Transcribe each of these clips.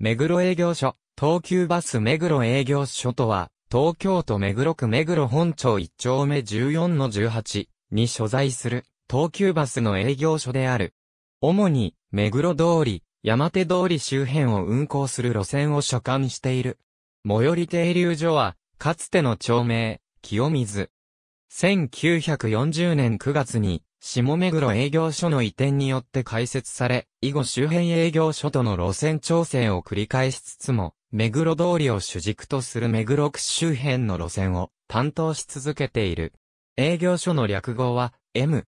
目黒営業所、東急バス目黒営業所とは、東京都目黒区目黒本町1丁目14の18に所在する東急バスの営業所である。主に、目黒通り、山手通り周辺を運行する路線を所管している。最寄り停留所は、かつての町名、清水。1940年9月に、下目黒営業所の移転によって開設され、以後周辺営業所との路線調整を繰り返しつつも、目黒通りを主軸とする目黒区周辺の路線を担当し続けている。営業所の略語は M。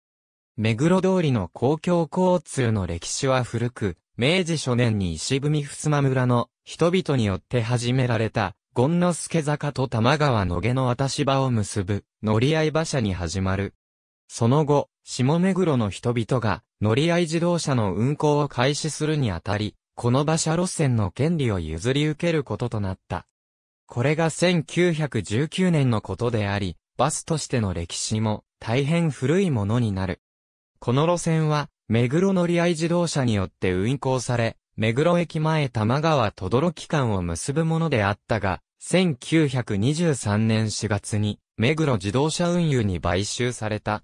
目黒通りの公共交通の歴史は古く、明治初年に石踏襖村の人々によって始められた、権之助坂と玉川野毛の渡し場を結ぶ、乗り合い馬車に始まる。その後、下目黒の人々が乗り合い自動車の運行を開始するにあたり、この馬車路線の権利を譲り受けることとなった。これが1919年のことであり、バスとしての歴史も大変古いものになる。この路線は、目黒乗り合い自動車によって運行され、目黒駅前玉川とどろき間を結ぶものであったが、1923年4月に目黒自動車運輸に買収された。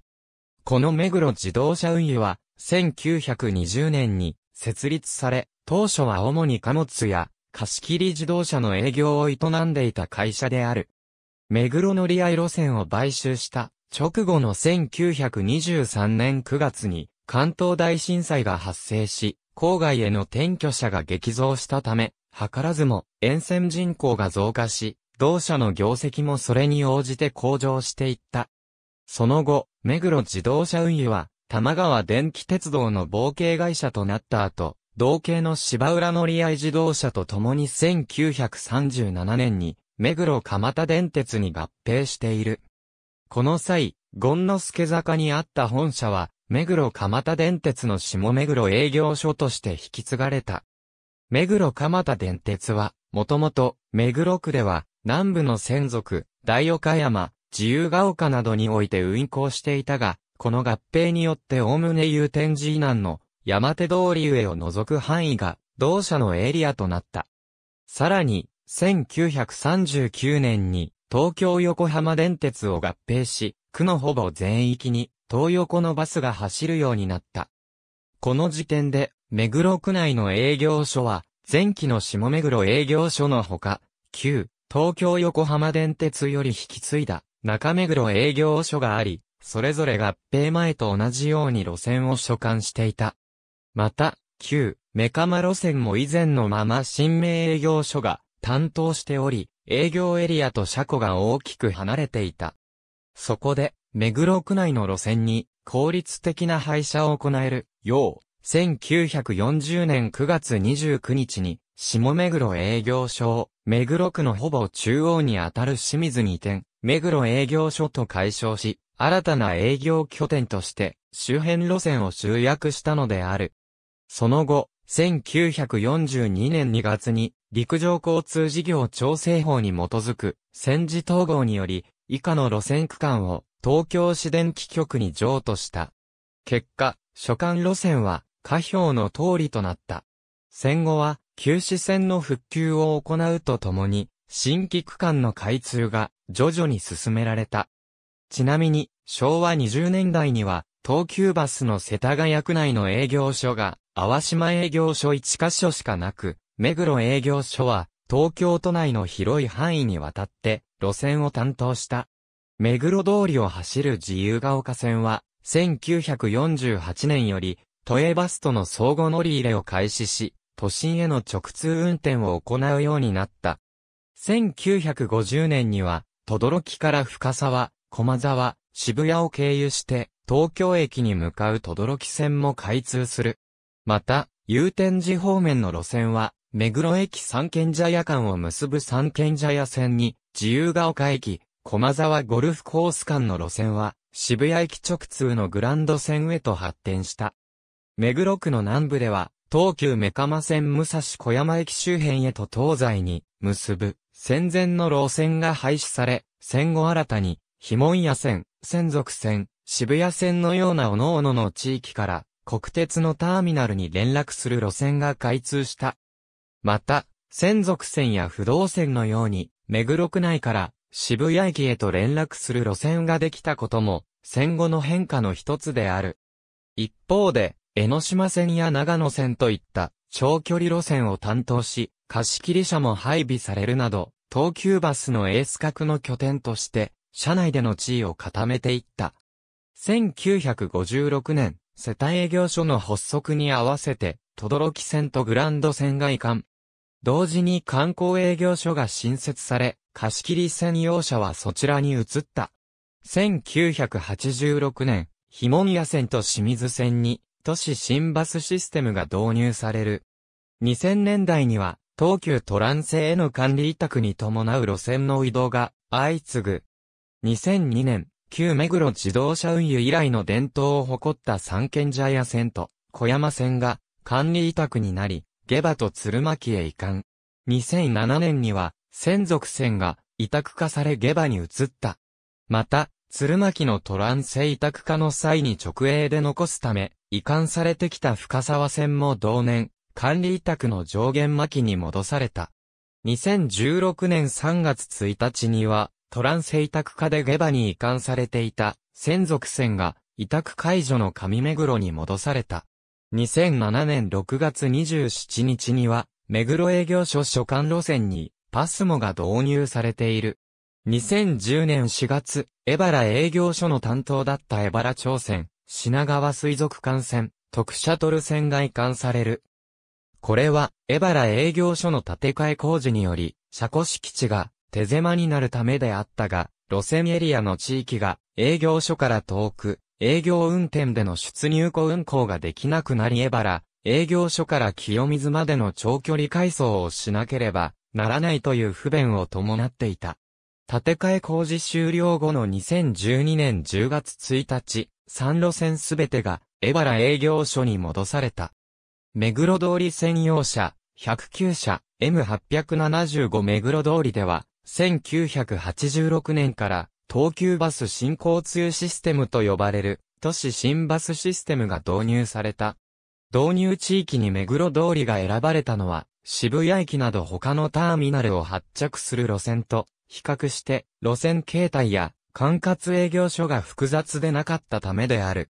この目黒自動車運輸は、1920年に設立され、当初は主に貨物や貸切自動車の営業を営んでいた会社である。目黒乗り合い路線を買収した直後の1923年9月に関東大震災が発生し、郊外への転居者が激増したため、図らずも沿線人口が増加し、同社の業績もそれに応じて向上していった。その後、目黒自動車運輸は、玉川電気鉄道の冒険会社となった後、同系の芝浦乗り合い自動車と共に1937年に、目黒蒲田電鉄に合併している。この際、権之助坂にあった本社は、目黒蒲田電鉄の下目黒営業所として引き継がれた。目黒蒲田電鉄は、もともと、目黒区では、南部の専属、大岡山、自由が丘などにおいて運行していたが、この合併によっておおむね有天寺以南の山手通り上を除く範囲が同社のエリアとなった。さらに、1939年に東京横浜電鉄を合併し、区のほぼ全域に東横のバスが走るようになった。この時点で、目黒区内の営業所は、前期の下目黒営業所のほか、旧東京横浜電鉄より引き継いだ中目黒営業所があり、それぞれ合併前と同じように路線を所管していた。また、旧、メカマ路線も以前のまま新名営業所が担当しており、営業エリアと車庫が大きく離れていた。そこで、目黒区内の路線に効率的な廃車を行えるよう、1940年9月29日に、下目黒営業所を目黒区のほぼ中央にあたる清水に移転、目黒営業所と解消し、新たな営業拠点として、周辺路線を集約したのである。その後、1942年2月に、陸上交通事業調整法に基づく、戦時統合により、以下の路線区間を、東京市電気局に譲渡した。結果、所管路線は、下表の通りとなった。戦後は、旧市線の復旧を行うとともに、新規区間の開通が徐々に進められた。ちなみに、昭和20年代には、東急バスの世田谷区内の営業所が、淡島営業所1箇所しかなく、目黒営業所は、東京都内の広い範囲にわたって、路線を担当した。目黒通りを走る自由が丘線は、1948年より、都営バスとの相互乗り入れを開始し、都心への直通運転を行うようになった。1950年には、轟から深沢、駒沢、渋谷を経由して、東京駅に向かう轟線も開通する。また、祐天寺方面の路線は、目黒駅三軒茶屋間を結ぶ三軒茶屋線に、自由が丘駅、駒沢ゴルフコース間の路線は、渋谷駅直通のグランド線へと発展した。目黒区の南部では、東急目釜線武蔵小山駅周辺へと東西に結ぶ戦前の路線が廃止され、戦後新たに、碑文や線、専属線、渋谷線のような各々の地域から、国鉄のターミナルに連絡する路線が開通した。また、専属線や不動線のように、目黒区内から渋谷駅へと連絡する路線ができたことも、戦後の変化の一つである。一方で、江ノ島線や長野線といった長距離路線を担当し、貸切車も配備されるなど、東急バスのエース格の拠点として、社内での地位を固めていった。1956年、世帯営業所の発足に合わせて、轟線とグランド線が移管。同時に観光営業所が新設され、貸切専用車はそちらに移った。1986年、ひもんや線と清水線に、都市新バスシステムが導入される。2000年代には、東急トランセへの管理委託に伴う路線の移動が相次ぐ。2002年、旧目黒自動車運輸以来の伝統を誇った三軒茶屋線と小山線が管理委託になり、下馬と鶴巻へ移管。2007年には、専属線が委託化され下馬に移った。また、鶴巻のトランセ委託化の際に直営で残すため、移管されてきた深沢線も同年、管理委託の上限巻きに戻された。2016年3月1日には、トランス委託課で下馬に移管されていた、専属船が、委託解除の上目黒に戻された。2007年6月27日には、目黒営業所所管路線に、パスモが導入されている。2010年4月、エバラ営業所の担当だったエバラ町船、品川水族館船、特シャトル船が移管される。これは、エバラ営業所の建て替え工事により、車庫敷地が手狭になるためであったが、路線エリアの地域が営業所から遠く、営業運転での出入庫運行ができなくなりエバラ、営業所から清水までの長距離改装をしなければならないという不便を伴っていた。建て替え工事終了後の2012年10月1日、3路線すべてがエバラ営業所に戻された。目黒通り専用車、109車、M875 目黒通りでは、1986年から、東急バス新交通システムと呼ばれる、都市新バスシステムが導入された。導入地域に目黒通りが選ばれたのは、渋谷駅など他のターミナルを発着する路線と、比較して、路線形態や、管轄営業所が複雑でなかったためである。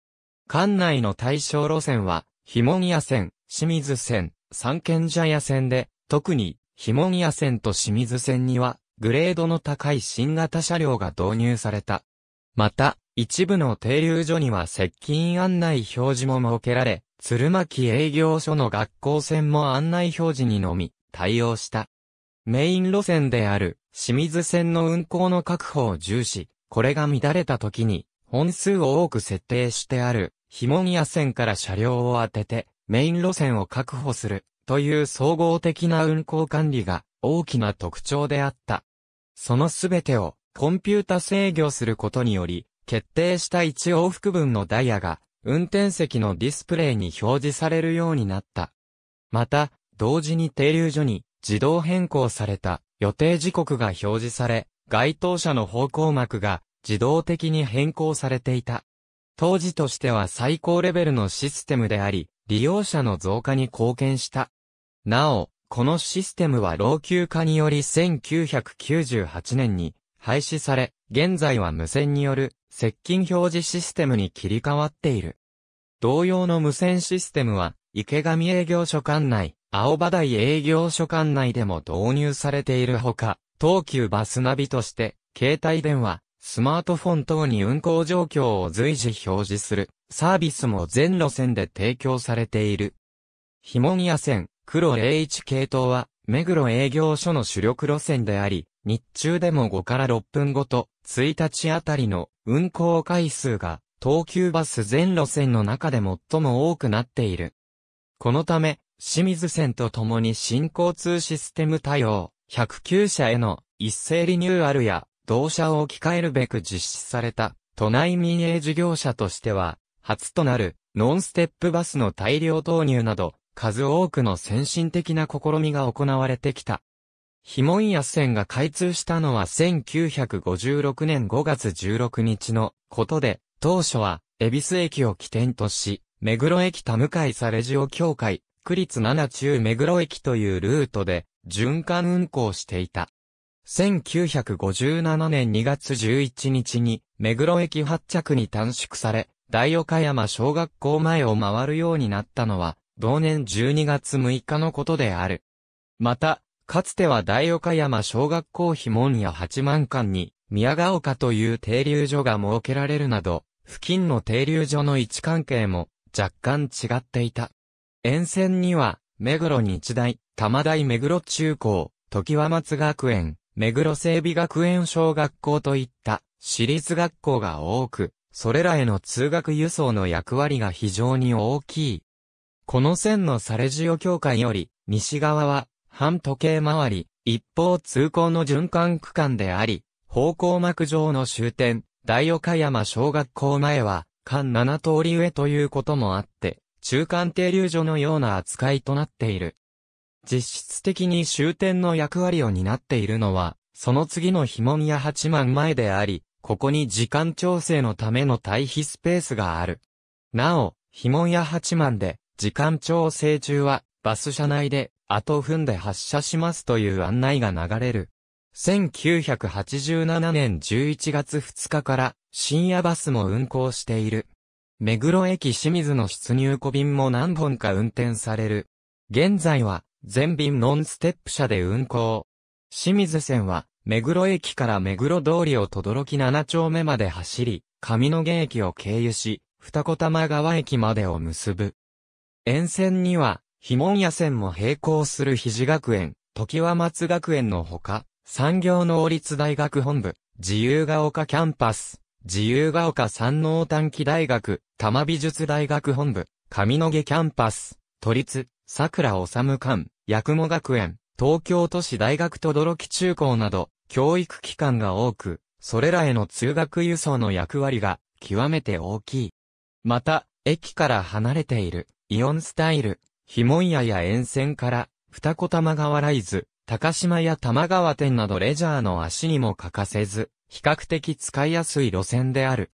管内の対象路線は、ひもにや線、清水線、三軒茶屋線で、特に、も文屋線と清水線には、グレードの高い新型車両が導入された。また、一部の停留所には接近案内表示も設けられ、鶴巻営業所の学校線も案内表示にのみ、対応した。メイン路線である、清水線の運行の確保を重視、これが乱れた時に、本数を多く設定してある、ひもん屋線から車両を当てて、メイン路線を確保するという総合的な運行管理が大きな特徴であった。そのすべてをコンピュータ制御することにより、決定した1往復分のダイヤが運転席のディスプレイに表示されるようになった。また、同時に停留所に自動変更された予定時刻が表示され、該当者の方向幕が自動的に変更されていた。当時としては最高レベルのシステムであり、利用者の増加に貢献した。なお、このシステムは老朽化により1998年に廃止され、現在は無線による接近表示システムに切り替わっている。同様の無線システムは、池上営業所管内、青葉台営業所管内でも導入されているほか、東急バスナビとして、携帯電話、スマートフォン等に運行状況を随時表示するサービスも全路線で提供されている。ひもぎや線、黒01系統は、目黒営業所の主力路線であり、日中でも5から6分ごと、1日あたりの運行回数が、東急バス全路線の中で最も多くなっている。このため、清水線とともに新交通システム対応、109社への一斉リニューアルや同社を置き換えるべく実施された、都内民営事業者としては、初となる、ノンステップバスの大量投入など、数多くの先進的な試みが行われてきた。ヒモンヤ線が開通したのは1956年5月16日のことで、当初は、恵比寿駅を起点とし、目黒駅田向井サレジオ協会、区立7中目黒駅というルートで、循環運行していた。1957年2月11日に、目黒駅発着に短縮され、大岡山小学校前を回るようになったのは、同年12月6日のことである。また、かつては大岡山小学校碑門や八幡館に、宮ヶ丘という停留所が設けられるなど、付近の停留所の位置関係も若干違っていた。沿線には、目黒日大、玉大目黒中高、時和松学園、目黒整備学園小学校といった私立学校が多く、それらへの通学輸送の役割が非常に大きい。この線のサレジオ境界より、西側は、半時計回り、一方通行の循環区間であり、方向幕上の終点、大岡山小学校前は、間7通り上ということもあって、中間停留所のような扱いとなっている。実質的に終点の役割を担っているのは、その次の紐宮八幡前であり、ここに時間調整のための対比スペースがある。なお、紐宮八幡で、時間調整中は、バス車内で、あと踏んで発車しますという案内が流れる。1987年11月2日から深夜バスも運行している。目黒駅清水の出入庫便も何本か運転される。現在は全便ノンステップ車で運行。清水線は、目黒駅から目黒通りを轟き7丁目まで走り、上野毛駅を経由し、二子玉川駅までを結ぶ。沿線には、もん野線も並行する肘学園、時和松学園のほか、産業能率大学本部、自由が丘キャンパス、自由が丘山王短期大学、多摩美術大学本部、上野毛キャンパス、都立、桜治館、八雲学園、東京都市大学とどろき中高など、教育機関が多く、それらへの通学輸送の役割が極めて大きい。また、駅から離れている、イオンスタイル、ひもんやや沿線から、二子玉川ライズ、高島や玉川店などレジャーの足にも欠かせず、比較的使いやすい路線である。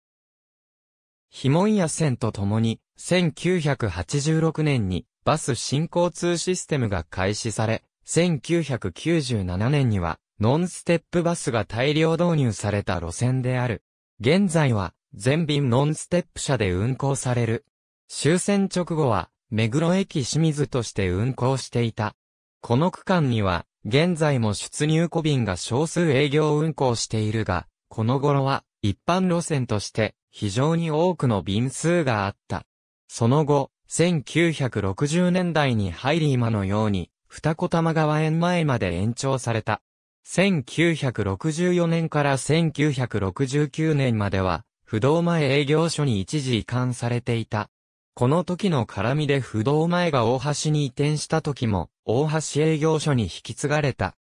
ひもんや線とともに、1986年にバス新交通システムが開始され、1997年には、ノンステップバスが大量導入された路線である。現在は、全便ノンステップ車で運行される。終戦直後は、目黒駅清水として運行していた。この区間には、現在も出入庫便が少数営業運行しているが、この頃は、一般路線として、非常に多くの便数があった。その後、1960年代に入り今のように、二子玉川園前まで延長された。1964年から1969年までは、不動前営業所に一時移管されていた。この時の絡みで不動前が大橋に移転した時も、大橋営業所に引き継がれた。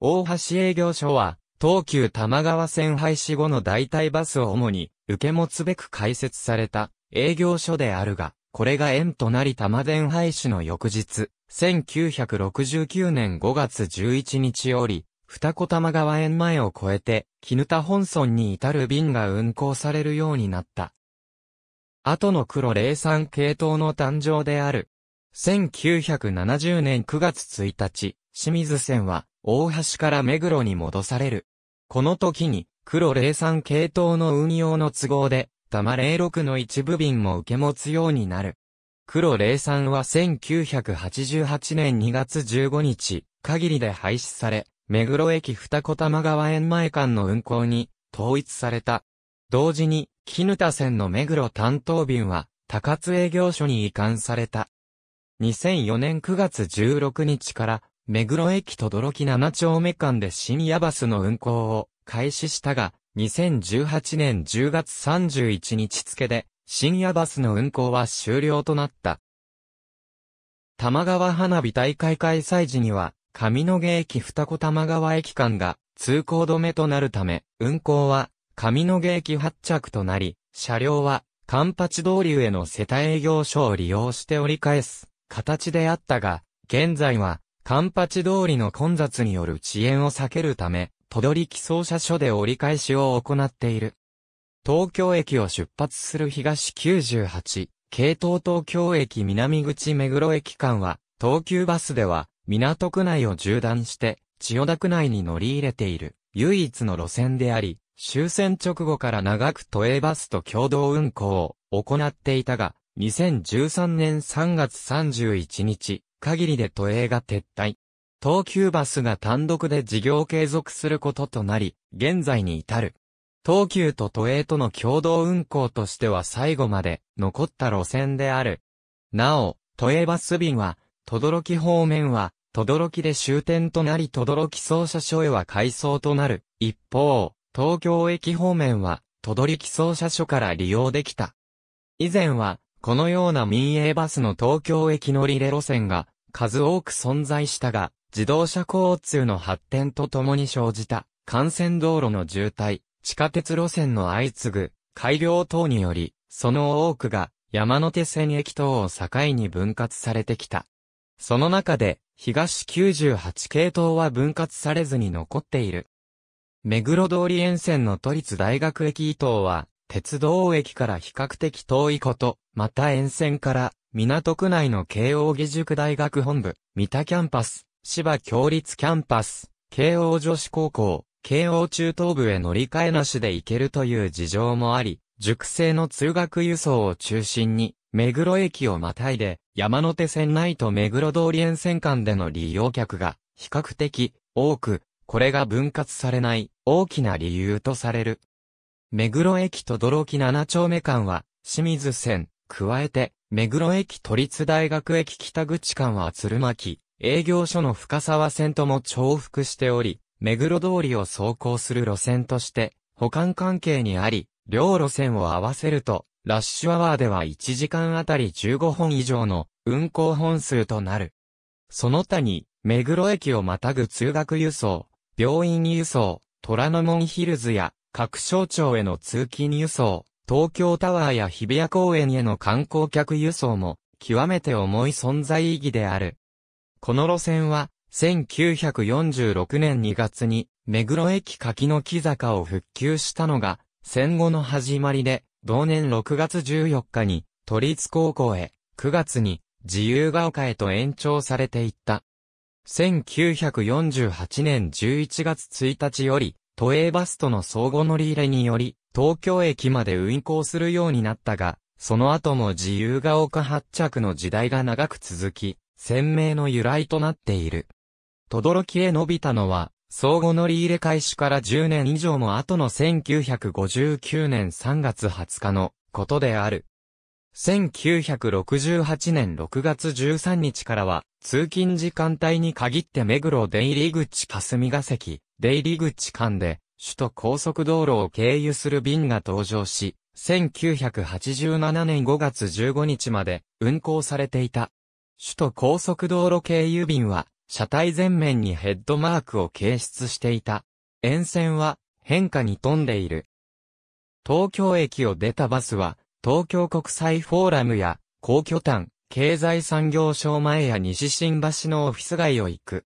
大橋営業所は、東急玉川線廃止後の代替バスを主に、受け持つべく開設された営業所であるが、これが縁となり玉電廃止の翌日、1969年5月11日より、二子玉川縁前を越えて、絹田本村に至る便が運行されるようになった。後の黒霊山系統の誕生である。1970年9月1日、清水線は、大橋から目黒に戻される。この時に、黒霊山系統の運用の都合で、玉06の一部便も受け持つようになる。黒03は1988年2月15日、限りで廃止され、目黒駅二子玉川園前間の運行に統一された。同時に、絹田線の目黒担当便は、高津営業所に移管された。2004年9月16日から、目黒駅とどろき7丁目間で深夜バスの運行を開始したが、2018年10月31日付で、深夜バスの運行は終了となった。玉川花火大会開催時には、上野毛駅二子玉川駅間が通行止めとなるため、運行は上野毛駅発着となり、車両は環八通りへの世帯営業所を利用して折り返す形であったが、現在は環八通りの混雑による遅延を避けるため、都取木捜査署で折り返しを行っている。東京駅を出発する東98、京東東京駅南口目黒駅間は、東急バスでは、港区内を縦断して、千代田区内に乗り入れている、唯一の路線であり、終戦直後から長く都営バスと共同運行を行っていたが、2013年3月31日、限りで都営が撤退。東急バスが単独で事業継続することとなり、現在に至る。東急と都営との共同運行としては最後まで残った路線である。なお、都営バス便は、轟方面は、轟で終点となり轟々力車所へは改装となる。一方、東京駅方面は、轟々力車所から利用できた。以前は、このような民営バスの東京駅乗り入れ路線が、数多く存在したが、自動車交通の発展とともに生じた、幹線道路の渋滞、地下鉄路線の相次ぐ、改良等により、その多くが山手線駅等を境に分割されてきた。その中で、東98系統は分割されずに残っている。目黒通り沿線の都立大学駅以東は、鉄道駅から比較的遠いこと、また沿線から、港区内の慶応義塾大学本部、三田キャンパス、芝共立キャンパス、慶応女子高校、慶応中等部へ乗り換えなしで行けるという事情もあり、塾生の通学輸送を中心に、目黒駅をまたいで、山手線内と目黒通り沿線間での利用客が、比較的、多く、これが分割されない、大きな理由とされる。目黒駅と泥木7丁目間は、清水線、加えて、目黒駅都立大学駅北口間は鶴巻、営業所の深沢線とも重複しており、目黒通りを走行する路線として、保管関係にあり、両路線を合わせると、ラッシュアワーでは1時間あたり15本以上の運行本数となる。その他に、目黒駅をまたぐ通学輸送、病院輸送、虎ノ門ヒルズや各省庁への通勤輸送、東京タワーや日比谷公園への観光客輸送も、極めて重い存在意義である。この路線は、1946年2月に、目黒駅柿の木坂を復旧したのが、戦後の始まりで、同年6月14日に、都立高校へ、9月に、自由が丘へと延長されていった。1948年11月1日より、都営バスとの相互乗り入れにより、東京駅まで運行するようになったが、その後も自由が丘発着の時代が長く続き、鮮明の由来となっている。轟へ伸びたのは、相互乗り入れ開始から10年以上も後の1959年3月20日のことである。1968年6月13日からは、通勤時間帯に限って目黒出入り口霞ヶ関、出入り口間で、首都高速道路を経由する便が登場し、1987年5月15日まで運行されていた。首都高速道路系郵便は、車体前面にヘッドマークを掲出していた。沿線は変化に富んでいる。東京駅を出たバスは、東京国際フォーラムや、高居丹、経済産業省前や西新橋のオフィス街を行く。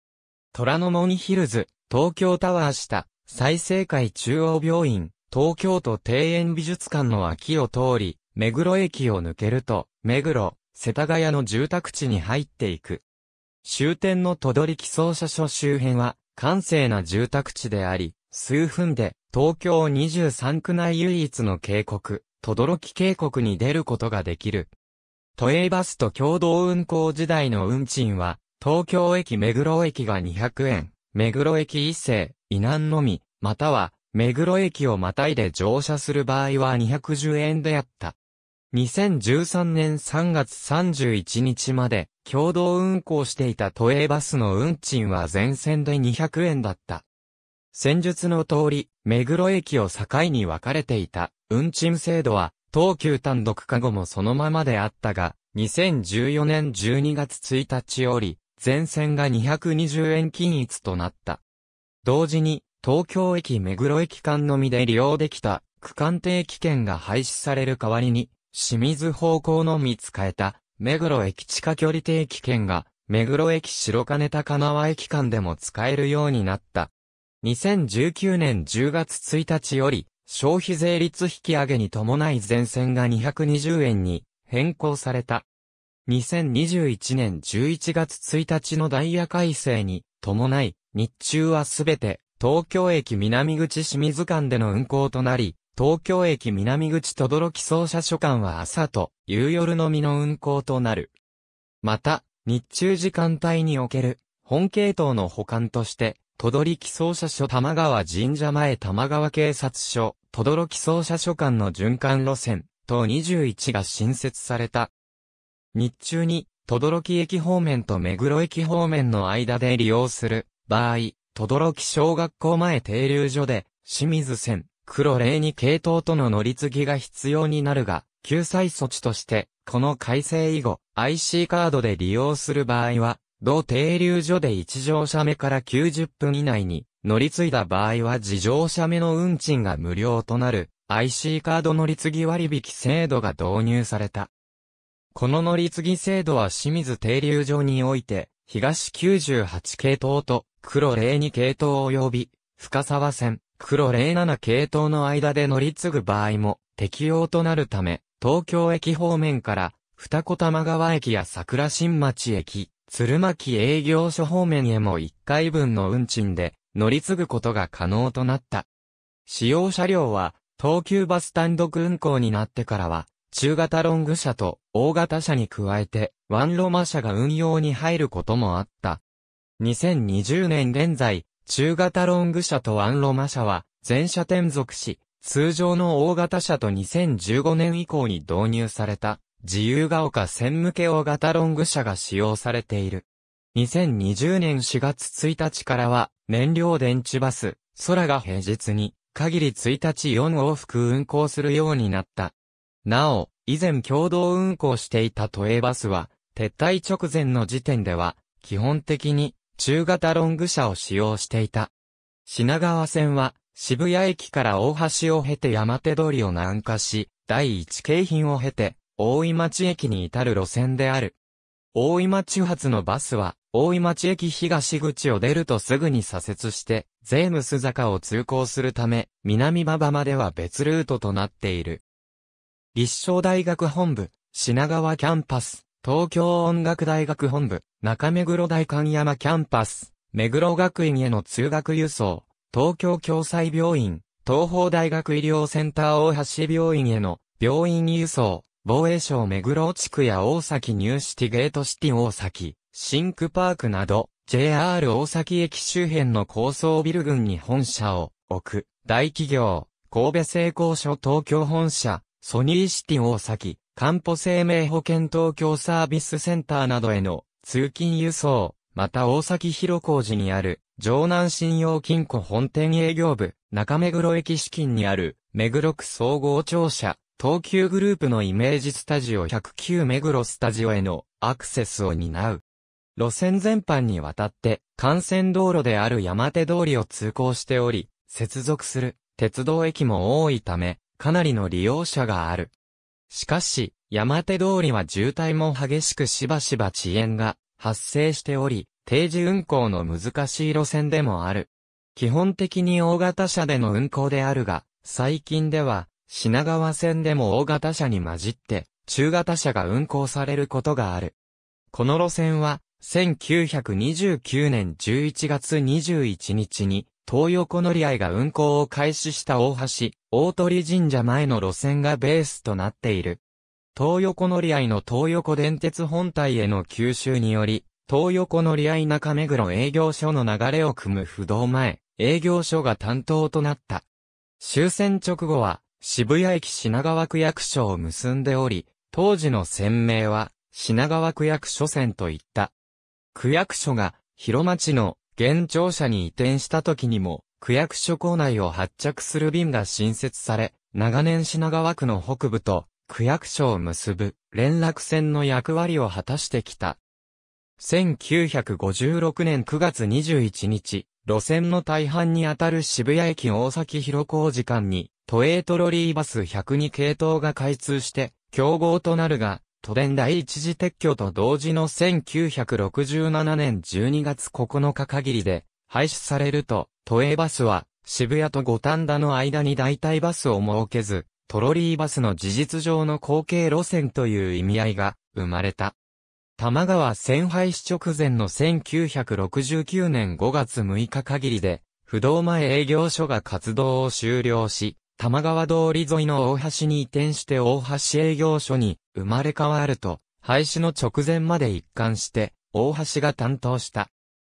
虎ノ門ヒルズ、東京タワー下、再生会中央病院、東京都庭園美術館の脇を通り、目黒駅を抜けると、目黒、世田谷の住宅地に入っていく。終点の戸取木捜査所周辺は、閑静な住宅地であり、数分で、東京23区内唯一の渓谷、戸取木渓谷に出ることができる。都営バスと共同運行時代の運賃は、東京駅目黒駅が200円、目黒駅伊勢、伊南のみ、または、目黒駅をまたいで乗車する場合は210円であった。2013年3月31日まで共同運行していた都営バスの運賃は全線で200円だった。戦術の通り、目黒駅を境に分かれていた運賃制度は東急単独化後もそのままであったが、2014年12月1日より、全線が220円均一となった。同時に、東京駅目黒駅間のみで利用できた区間定期券が廃止される代わりに、清水方向のみ使えた、目黒駅地下距離定期券が、目黒駅白金高輪駅間でも使えるようになった。2019年10月1日より、消費税率引き上げに伴い前線が220円に変更された。2021年11月1日のダイヤ改正に伴い、日中はすべて東京駅南口清水間での運行となり、東京駅南口どろき総社所館は朝と夕夜のみの運行となる。また、日中時間帯における本系統の保管として、ど々力総社所玉川神社前玉川警察署、どろき総社所館の循環路線、等21が新設された。日中に、どろき駅方面と目黒駅方面の間で利用する場合、どろき小学校前停留所で、清水線、黒レ二系統との乗り継ぎが必要になるが、救済措置として、この改正以後、IC カードで利用する場合は、同停留所で1乗車目から90分以内に乗り継いだ場合は自乗車目の運賃が無料となる IC カード乗り継ぎ割引制度が導入された。この乗り継ぎ制度は清水停留所において、東98系統と黒0二系統及び深沢線、黒07系統の間で乗り継ぐ場合も適用となるため、東京駅方面から二子玉川駅や桜新町駅、鶴巻営業所方面へも1回分の運賃で乗り継ぐことが可能となった。使用車両は東急バス単独運行になってからは、中型ロング車と大型車に加えて、ワンロマ車が運用に入ることもあった。2020年現在、中型ロング車とアンロマ車は、全車転属し、通常の大型車と2015年以降に導入された、自由が丘線向け大型ロング車が使用されている。2020年4月1日からは、燃料電池バス、空が平日に、限り1日4往復運行するようになった。なお、以前共同運行していた都営バスは、撤退直前の時点では、基本的に中型ロング車を使用していた。品川線は、渋谷駅から大橋を経て山手通りを南下し、第一京浜を経て、大井町駅に至る路線である。大井町発のバスは、大井町駅東口を出るとすぐに左折して、ゼームス坂を通行するため、南馬場までは別ルートとなっている。立正大学本部、品川キャンパス。東京音楽大学本部、中目黒大観山キャンパス、目黒学院への通学輸送、東京共済病院、東邦大学医療センター大橋病院への病院輸送、防衛省目黒地区や大崎ニューシティゲートシティ大崎、シンクパークなど、JR 大崎駅周辺の高層ビル群に本社を置く、大企業、神戸製鋼所東京本社、ソニーシティ大崎、んぽ生命保険東京サービスセンターなどへの通勤輸送、また大崎広小路にある城南信用金庫本店営業部、中目黒駅資金にある目黒区総合庁舎、東急グループのイメージスタジオ109目黒スタジオへのアクセスを担う。路線全般にわたって、幹線道路である山手通りを通行しており、接続する鉄道駅も多いため、かなりの利用者がある。しかし、山手通りは渋滞も激しくしばしば遅延が発生しており、定時運行の難しい路線でもある。基本的に大型車での運行であるが、最近では、品川線でも大型車に混じって、中型車が運行されることがある。この路線は、1929年11月21日に、東横乗り合いが運行を開始した大橋、大鳥神社前の路線がベースとなっている。東横乗り合いの東横電鉄本体への吸収により、東横乗り合い中目黒営業所の流れを組む不動前、営業所が担当となった。終戦直後は、渋谷駅品川区役所を結んでおり、当時の船名は、品川区役所線といった。区役所が、広町の現庁舎に移転した時にも、区役所構内を発着する便が新設され、長年品川区の北部と区役所を結ぶ連絡船の役割を果たしてきた。1956年9月21日、路線の大半にあたる渋谷駅大崎広小時間に、都営トロリーバス102系統が開通して、競合となるが、都電第一次撤去と同時の1967年12月9日限りで廃止されると、都営バスは渋谷と五反田の間に代替バスを設けず、トロリーバスの事実上の後継路線という意味合いが生まれた。玉川線廃止直前の1969年5月6日限りで、不動前営業所が活動を終了し、玉川通り沿いの大橋に移転して大橋営業所に生まれ変わると、廃止の直前まで一貫して、大橋が担当した。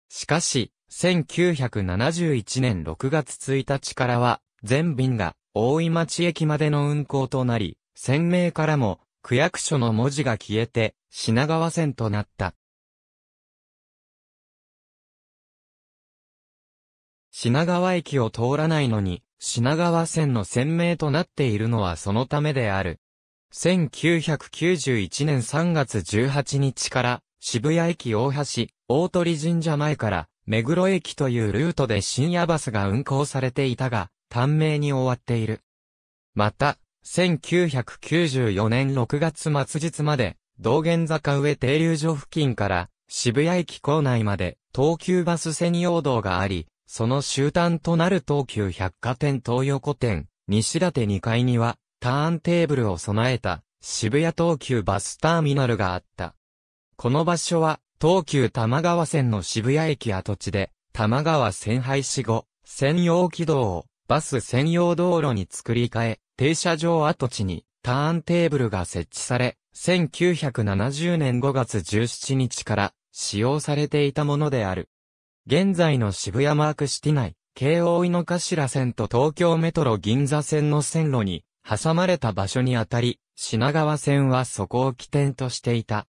しかし、1971年6月1日からは、全便が大井町駅までの運行となり、船名からも区役所の文字が消えて、品川線となった。品川駅を通らないのに、品川線の船名となっているのはそのためである。1991年3月18日から渋谷駅大橋、大鳥神社前から目黒駅というルートで深夜バスが運行されていたが、短命に終わっている。また、1994年6月末日まで、道玄坂上停留所付近から渋谷駅構内まで東急バス専用道があり、その終端となる東急百貨店東横店、西立2階にはターンテーブルを備えた渋谷東急バスターミナルがあった。この場所は東急玉川線の渋谷駅跡地で玉川線廃止後、専用軌道をバス専用道路に作り替え、停車場跡地にターンテーブルが設置され、1970年5月17日から使用されていたものである。現在の渋谷マークシティ内、京王井の頭線と東京メトロ銀座線の線路に挟まれた場所にあたり、品川線はそこを起点としていた。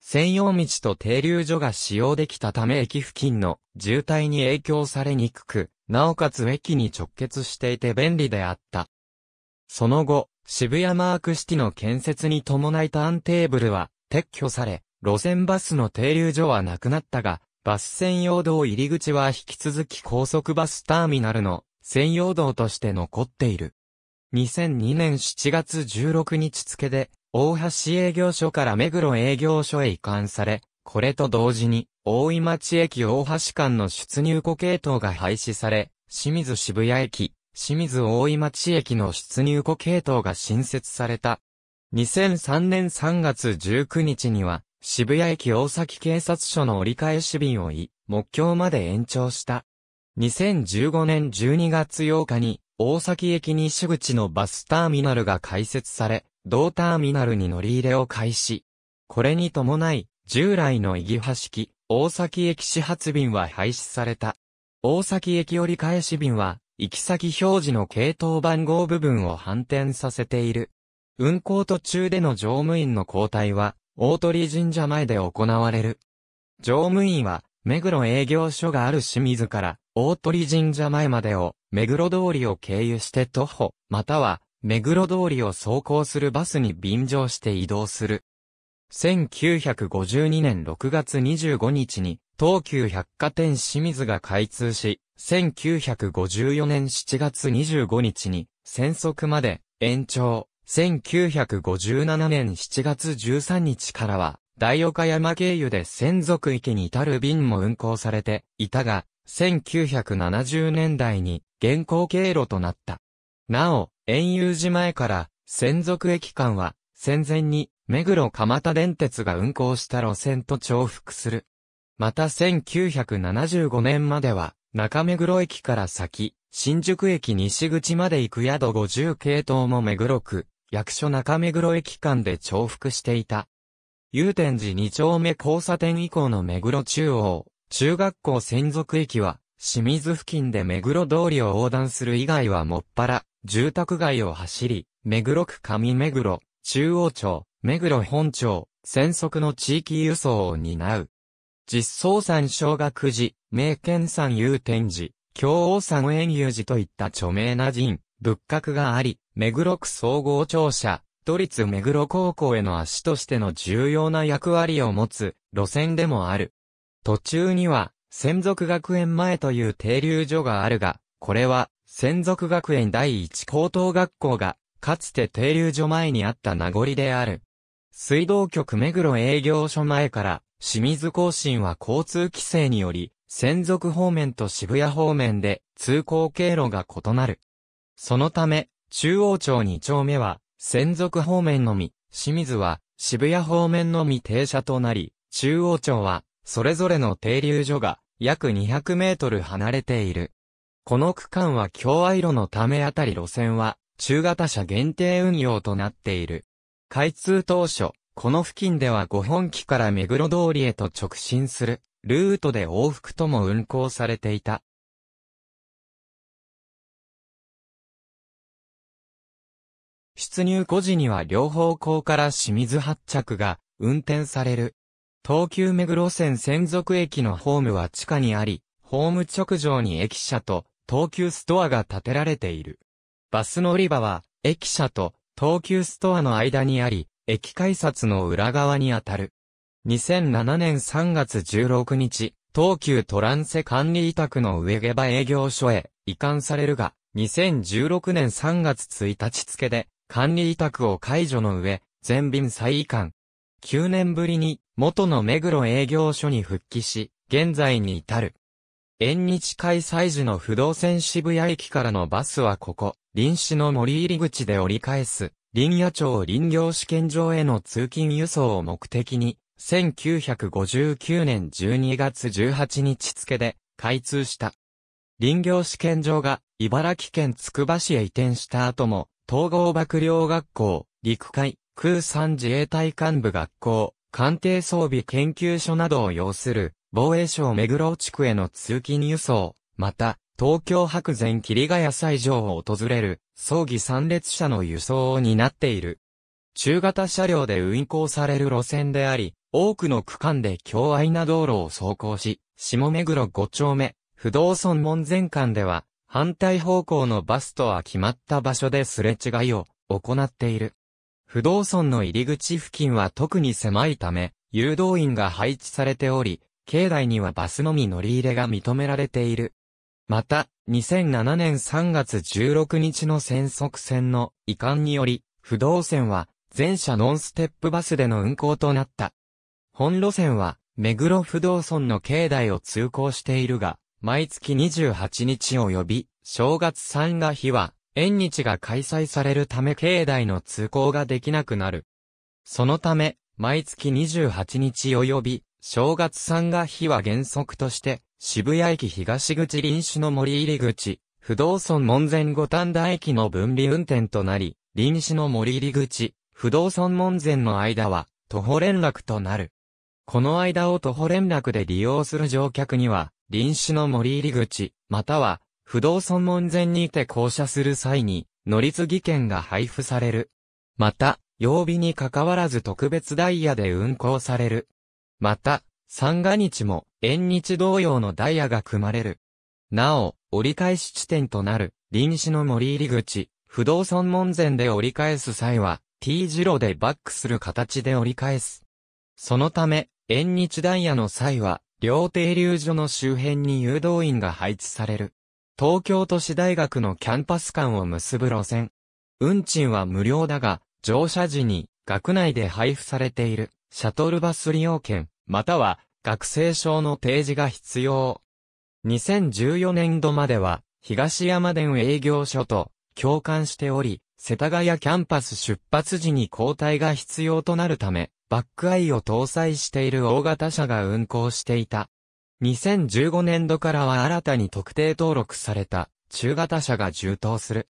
専用道と停留所が使用できたため駅付近の渋滞に影響されにくく、なおかつ駅に直結していて便利であった。その後、渋谷マークシティの建設に伴いターンテーブルは撤去され、路線バスの停留所はなくなったが、バス専用道入り口は引き続き高速バスターミナルの専用道として残っている。2002年7月16日付で、大橋営業所から目黒営業所へ移管され、これと同時に、大井町駅大橋間の出入庫系統が廃止され、清水渋谷駅、清水大井町駅の出入庫系統が新設された。2003年3月19日には、渋谷駅大崎警察署の折り返し便をい、目標まで延長した。2015年12月8日に、大崎駅西口のバスターミナルが開設され、同ターミナルに乗り入れを開始。これに伴い、従来の意義派式、大崎駅始発便は廃止された。大崎駅折り返し便は、行き先表示の系統番号部分を反転させている。運行途中での乗務員の交代は、大鳥神社前で行われる。乗務員は、目黒営業所がある清水から、大鳥神社前までを、目黒通りを経由して徒歩、または、目黒通りを走行するバスに便乗して移動する。1952年6月25日に、東急百貨店清水が開通し、1954年7月25日に、戦速まで延長。1957年7月13日からは、大岡山経由で専属域に至る便も運行されていたが、1970年代に現行経路となった。なお、遠遊寺前から専属駅間は戦前に目黒蒲田電鉄が運行した路線と重複する。また1975年までは中目黒駅から先、新宿駅西口まで行く宿50系統も目黒区、役所中目黒駅間で重複していた。祐天寺2丁目交差点以降の目黒中央、中学校専属駅は、清水付近で目黒通りを横断する以外はもっぱら、住宅街を走り、目黒区上目黒、中央町、目黒本町、専属の地域輸送を担う。実装山小学寺、名県山有天寺、京王山園遊寺といった著名な人、仏閣があり、目黒区総合庁舎、都立目黒高校への足としての重要な役割を持つ路線でもある。途中には、専属学園前という停留所があるが、これは、専属学園第一高等学校が、かつて停留所前にあった名残である。水道局目黒営業所前から、清水更新は交通規制により、専属方面と渋谷方面で通行経路が異なる。そのため、中央町2丁目は、専属方面のみ、清水は渋谷方面のみ停車となり、中央町はそれぞれの停留所が約200メートル離れている。この区間は京愛路のためあたり路線は中型車限定運用となっている。開通当初、この付近では五本機から目黒通りへと直進するルートで往復とも運行されていた。出入5時には両方向から清水発着が運転される。東急目黒線専属駅のホームは地下にあり、ホーム直上に駅舎と東急ストアが建てられている。バス乗り場は、駅舎と東急ストアの間にあり、駅改札の裏側にあたる。2007年3月16日、東急トランセ管理委託の上下場営業所へ移管されるが、2016年3月1日付で管理委託を解除の上、全便再移管。9年ぶりに元の目黒営業所に復帰し、現在に至る。縁日開催時の不動線渋谷駅からのバスはここ、林市の森入口で折り返す、林野町林業試験場への通勤輸送を目的に、1959年12月18日付で開通した。林業試験場が茨城県つくば市へ移転した後も、統合幕僚学校、陸海、空三自衛隊幹部学校、艦艇装備研究所などを要する防衛省目黒地区への通勤輸送、また、東京白前霧ヶ谷斎場を訪れる葬儀参列者の輸送を担っている。中型車両で運行される路線であり、多くの区間で強愛な道路を走行し、下目黒5丁目、不動村門前間では、反対方向のバスとは決まった場所ですれ違いを行っている。不動村の入り口付近は特に狭いため、誘導員が配置されており、境内にはバスのみ乗り入れが認められている。また、2007年3月16日の戦速線の移管により、不動線は全車ノンステップバスでの運行となった。本路線は、目黒不動村の境内を通行しているが、毎月28日及び、正月三が日は、縁日が開催されるため境内の通行ができなくなる。そのため、毎月28日及び、正月んが日は原則として、渋谷駅東口臨時の森入口、不動村門前五反田駅の分離運転となり、臨時の森入口、不動村門前の間は、徒歩連絡となる。この間を徒歩連絡で利用する乗客には、臨時の森入口、または、不動尊門前にて降車する際に、乗り継ぎ券が配布される。また、曜日に関わらず特別ダイヤで運行される。また、三が日も、縁日同様のダイヤが組まれる。なお、折り返し地点となる、臨死の森入り口、不動尊門前で折り返す際は、T 字路でバックする形で折り返す。そのため、縁日ダイヤの際は、両停留所の周辺に誘導員が配置される。東京都市大学のキャンパス間を結ぶ路線。運賃は無料だが、乗車時に学内で配布されているシャトルバス利用券、または学生証の提示が必要。2014年度までは、東山電営業所と共感しており、世田谷キャンパス出発時に交代が必要となるため、バックアイを搭載している大型車が運行していた。2015年度からは新たに特定登録された中型車が充当する。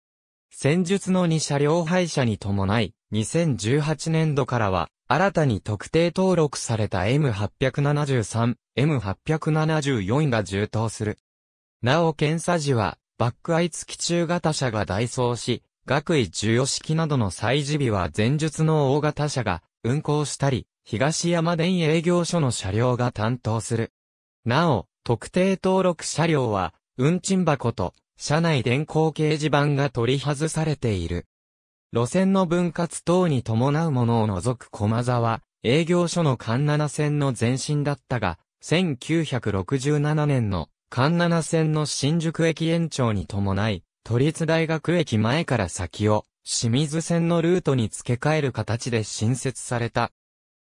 先述の2車両廃車に伴い、2018年度からは新たに特定登録された M873、M874 が充当する。なお検査時はバックアイ付き中型車が代走し、学位授与式などの再事日は前述の大型車が運行したり、東山電営業所の車両が担当する。なお、特定登録車両は、運賃箱と、車内電光掲示板が取り外されている。路線の分割等に伴うものを除く駒沢、営業所の環七線の前身だったが、1967年の環七線の新宿駅延長に伴い、都立大学駅前から先を清水線のルートに付け替える形で新設された。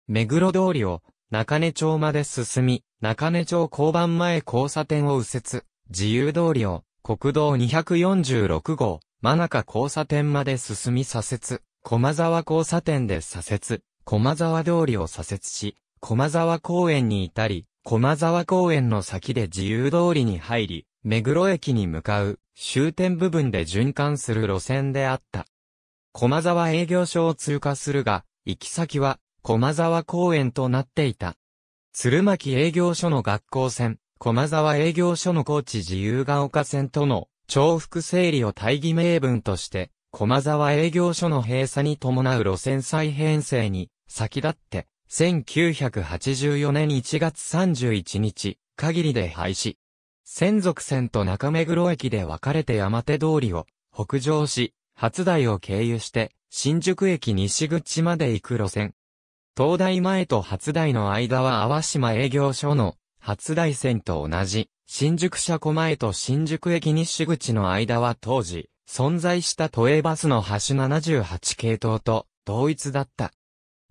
目黒通りを中根町まで進み、中根町交番前交差点を右折、自由通りを、国道246号、真中交差点まで進み左折、駒沢交差点で左折、駒沢通りを左折し、駒沢公園に至り、駒沢公園の先で自由通りに入り、目黒駅に向かう、終点部分で循環する路線であった。駒沢営業所を通過するが、行き先は、駒沢公園となっていた。鶴巻営業所の学校線、駒沢営業所の高知自由が丘線との重複整理を大義名分として、駒沢営業所の閉鎖に伴う路線再編成に先立って、1984年1月31日、限りで廃止。専属線と中目黒駅で分かれて山手通りを北上し、初台を経由して、新宿駅西口まで行く路線、東大前と初台の間は淡島営業所の初台線と同じ、新宿車庫前と新宿駅西口の間は当時、存在した都営バスの橋78系統と同一だった。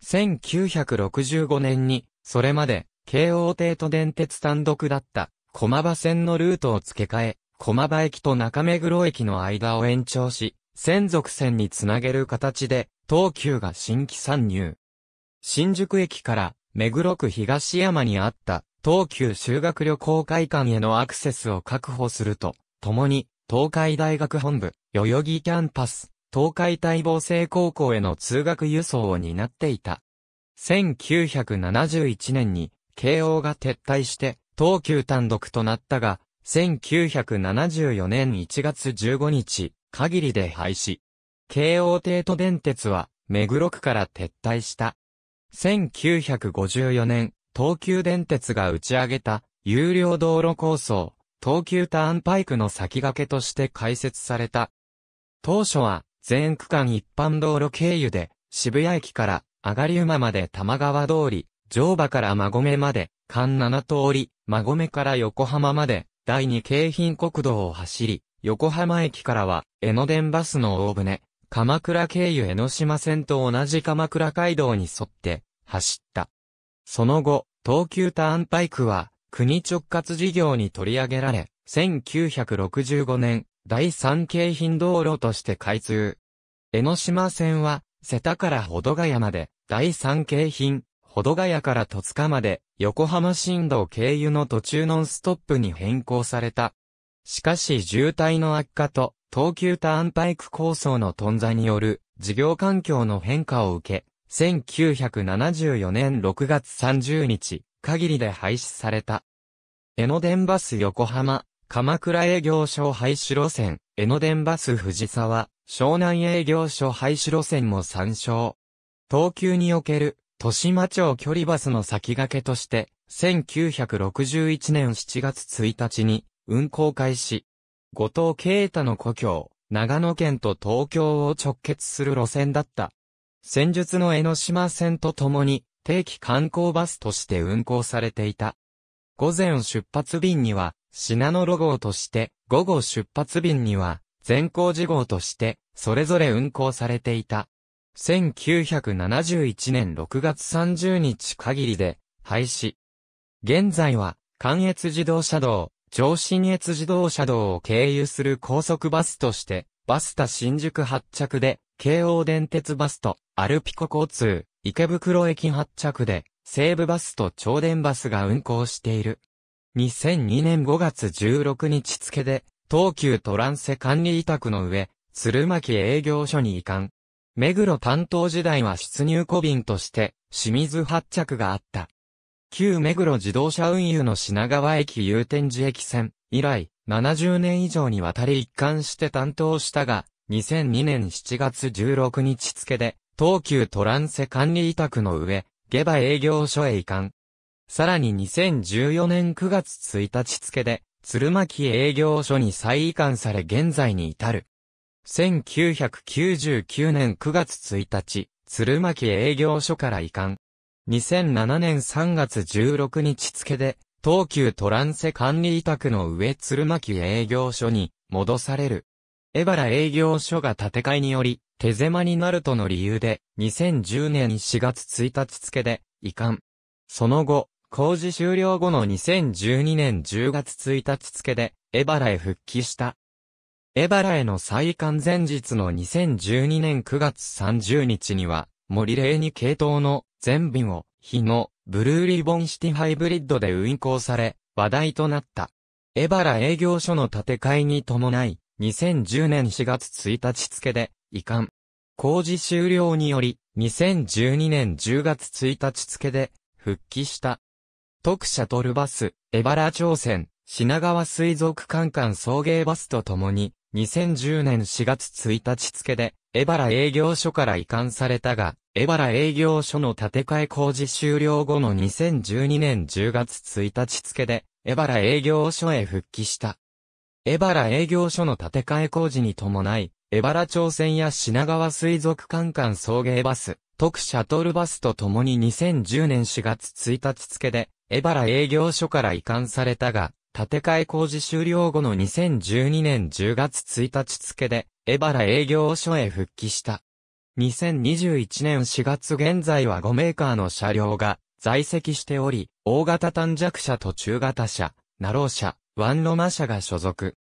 1965年に、それまで、京王帝都電鉄単独だった、駒場線のルートを付け替え、駒場駅と中目黒駅の間を延長し、専属線につなげる形で、東急が新規参入。新宿駅から目黒区東山にあった東急修学旅行会館へのアクセスを確保すると、共に東海大学本部、代々木キャンパス、東海大望生高校への通学輸送を担っていた。1971年に慶応が撤退して東急単独となったが、1974年1月15日、限りで廃止。京王帝都電鉄は、目黒区から撤退した。1954年、東急電鉄が打ち上げた有料道路構想、東急ターンパイクの先駆けとして開設された。当初は全区間一般道路経由で渋谷駅から上がり馬まで玉川通り、乗馬から馬込まで、間7通り、馬込から横浜まで、第二京浜国道を走り、横浜駅からは、江ノ電バスの大船、鎌倉経由江ノ島線と同じ鎌倉街道に沿って、走った。その後、東急ターンパイクは、国直轄事業に取り上げられ、1965年、第三京浜道路として開通。江ノ島線は、瀬田から保土ヶ谷まで、第三京浜、保土ヶ谷から戸塚まで、横浜新道経由の途中ノンストップに変更された。しかし渋滞の悪化と、東急ターンパイク構想の頓挫による、事業環境の変化を受け、1974年6月30日、限りで廃止された。江ノ電バス横浜、鎌倉営業所廃止路線、江ノ電バス藤沢、湘南営業所廃止路線も参照。東急における、豊島町距離バスの先駆けとして、1961年7月1日に運行開始。後藤啓太の故郷、長野県と東京を直結する路線だった戦術の江ノ島線とともに、定期観光バスとして運行されていた。午前出発便には、品野路号として、午後出発便には、全校時号として、それぞれ運行されていた。1971年6月30日限りで、廃止。現在は、関越自動車道、上信越自動車道を経由する高速バスとして、バスタ新宿発着で、京王電鉄バスとアルピコ交通、池袋駅発着で、西武バスと超電バスが運行している。2002年5月16日付で、東急トランセ管理委託の上、鶴巻営業所に移管。目黒担当時代は出入小便として、清水発着があった。旧目黒自動車運輸の品川駅有天寺駅線以来、70年以上にわたり一貫して担当したが、2002年7月16日付で、東急トランセ管理委託の上、下馬営業所へ移管。さらに2014年9月1日付で、鶴巻営業所に再移管され現在に至る。1999年9月1日、鶴巻営業所から移管。2007年3月16日付で、東急トランセ管理委託の上鶴巻営業所に戻される。エバラ営業所が建て替えにより、手狭になるとの理由で、2010年4月1日付で、移管。その後、工事終了後の2012年10月1日付で、エバラへ復帰した。エバラへの再移管前日の2012年9月30日には、森霊に系統の全便を、日のブルーリボンシティハイブリッドで運行され、話題となった。エバラ営業所の建て替えに伴い、2010年4月1日付で、移管。工事終了により、2012年10月1日付で、復帰した。特シャトルバス、エバラ朝鮮、品川水族館間送迎バスとともに、2010年4月1日付で、エバラ営業所から移管されたが、エバラ営業所の建て替え工事終了後の2012年10月1日付で、エバラ営業所へ復帰した。江原営業所の建て替え工事に伴い、江原町線や品川水族館間送迎バス、特シャトルバスと共に2010年4月1日付で、江原営業所から移管されたが、建て替え工事終了後の2012年10月1日付で、江原営業所へ復帰した。2021年4月現在は5メーカーの車両が在籍しており、大型短弱車と中型車、ナロー車、ワンロマ社が所属。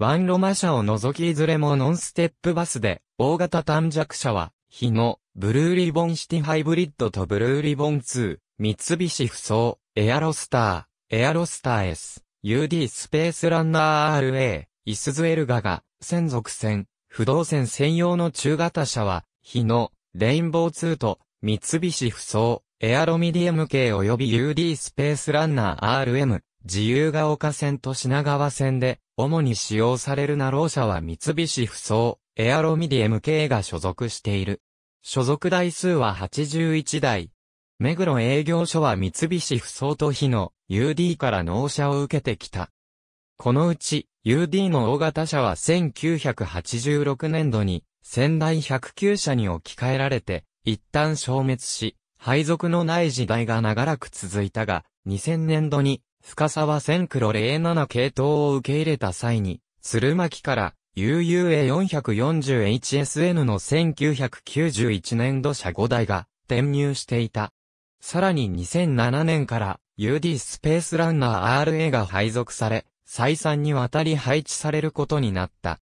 ワンロマ社を除きいずれもノンステップバスで、大型短尺車は、日野、ブルーリボンシティハイブリッドとブルーリボン2、三菱不走、エアロスター、エアロスター S、UD スペースランナー RA、イスズエルガが、専属船、不動船専用の中型車は、日野、レインボー2と、三菱不走、エアロミディアム系及び UD スペースランナー RM、自由が丘線と品川線で、主に使用されるナロー車は三菱不走、エアロミディ MK が所属している。所属台数は81台。目黒営業所は三菱不走と日の UD から納車を受けてきた。このうち、UD の大型車は1986年度に、仙台109車に置き換えられて、一旦消滅し、配属のない時代が長らく続いたが、2000年度に深沢千黒07系統を受け入れた際に、鶴巻から UUA440HSN の1991年度車5台が転入していた。さらに2007年から UD スペースランナー RA が配属され、再三にわたり配置されることになった。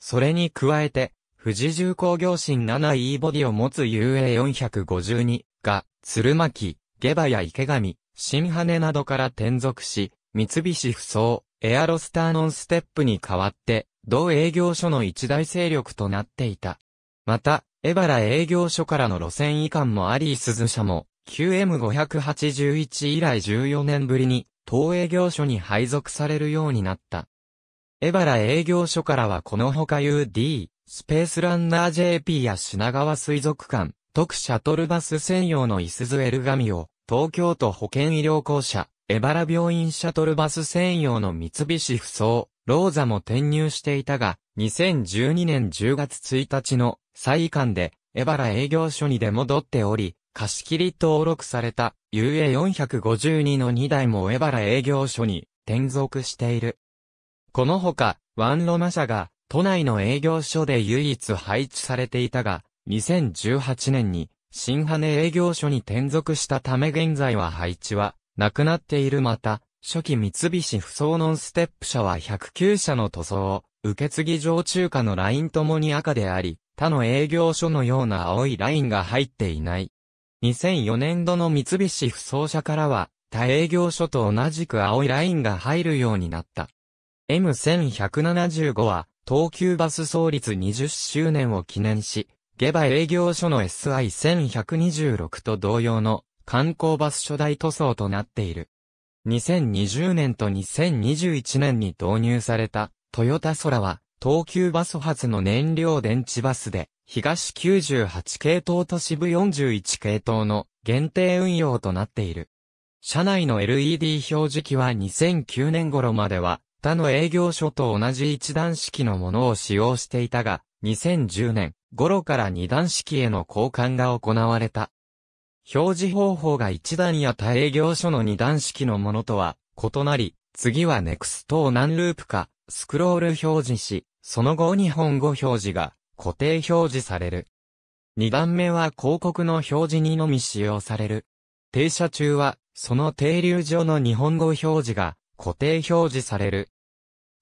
それに加えて、富士重工業神 7E ボディを持つ UA452 が、鶴巻、下馬や池上、新羽などから転属し、三菱不走、エアロスターノンステップに代わって、同営業所の一大勢力となっていた。また、エバラ営業所からの路線移管もあり、鈴ス社も、QM581 以来14年ぶりに、当営業所に配属されるようになった。エバラ営業所からはこの他 UD、スペースランナー JP や品川水族館、特シャトルバス専用のイスズエルガミを、東京都保健医療公社、エバラ病院シャトルバス専用の三菱不装、ローザも転入していたが、2012年10月1日の再移管で、エバラ営業所に出戻っており、貸し切り登録された UA452 の2台もエバラ営業所に転属している。このほか、ワンロマ社が都内の営業所で唯一配置されていたが、2018年に新羽営業所に転属したため現在は配置はなくなっているまた、初期三菱不相ノンステップ社は109社の塗装を、受継上中華のラインともに赤であり、他の営業所のような青いラインが入っていない。2004年度の三菱不装車からは、他営業所と同じく青いラインが入るようになった。M1175 は、東急バス創立20周年を記念し、下馬営業所の SI1126 と同様の観光バス初代塗装となっている。2020年と2021年に導入されたトヨタソラは東急バス発の燃料電池バスで東98系統と支部41系統の限定運用となっている。車内の LED 表示器は2009年頃までは他の営業所と同じ一段式のものを使用していたが、2010年、頃から二段式への交換が行われた。表示方法が一段や他営業所の二段式のものとは異なり、次はネクストを何ループか、スクロール表示し、その後日本語表示が固定表示される。二段目は広告の表示にのみ使用される。停車中は、その停留所の日本語表示が固定表示される。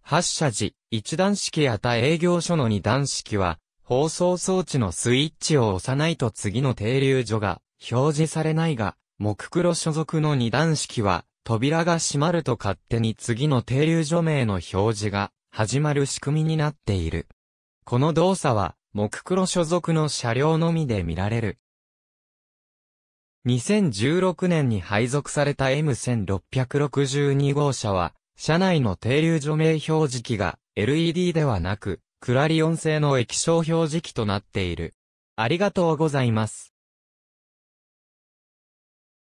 発車時、一段式や他営業所の二段式は、放送装置のスイッチを押さないと次の停留所が表示されないが、木黒所属の二段式は、扉が閉まると勝手に次の停留所名の表示が始まる仕組みになっている。この動作は、木黒所属の車両のみで見られる。2016年に配属された M1662 号車は、車内の停留所名表示器が LED ではなく、クラリオン製の液晶表示器となっている。ありがとうございます。